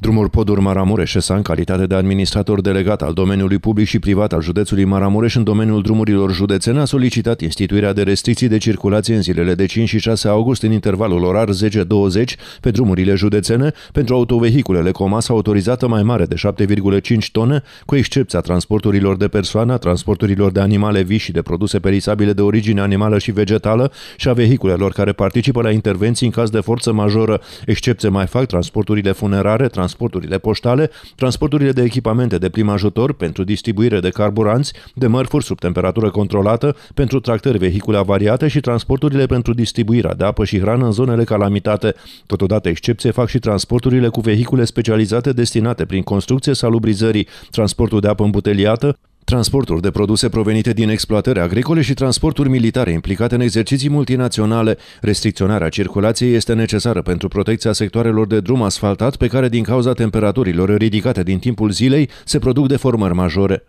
Drumul Poduri Maramureș în calitate de administrator delegat al domeniului public și privat al județului Maramureș în domeniul drumurilor județene, a solicitat instituirea de restricții de circulație în zilele de 5 și 6 august în intervalul orar 10-20 pe drumurile județene pentru autovehiculele cu o masă autorizată mai mare de 7,5 tone, cu excepția transporturilor de persoană, transporturilor de animale vii și de produse perisabile de origine animală și vegetală și a vehiculelor care participă la intervenții în caz de forță majoră, excepție mai fac transporturile funerare, trans transporturile poștale, transporturile de echipamente de prim ajutor pentru distribuire de carburanți, de mărfuri sub temperatură controlată, pentru tractări vehicule avariate și transporturile pentru distribuirea de apă și hrană în zonele calamitate. Totodată excepție fac și transporturile cu vehicule specializate destinate prin construcție salubrizării, transportul de apă îmbuteliată, transporturi de produse provenite din exploatări agricole și transporturi militare implicate în exerciții multinaționale. Restricționarea circulației este necesară pentru protecția sectoarelor de drum asfaltat pe care din cauza temperaturilor ridicate din timpul zilei se produc deformări majore.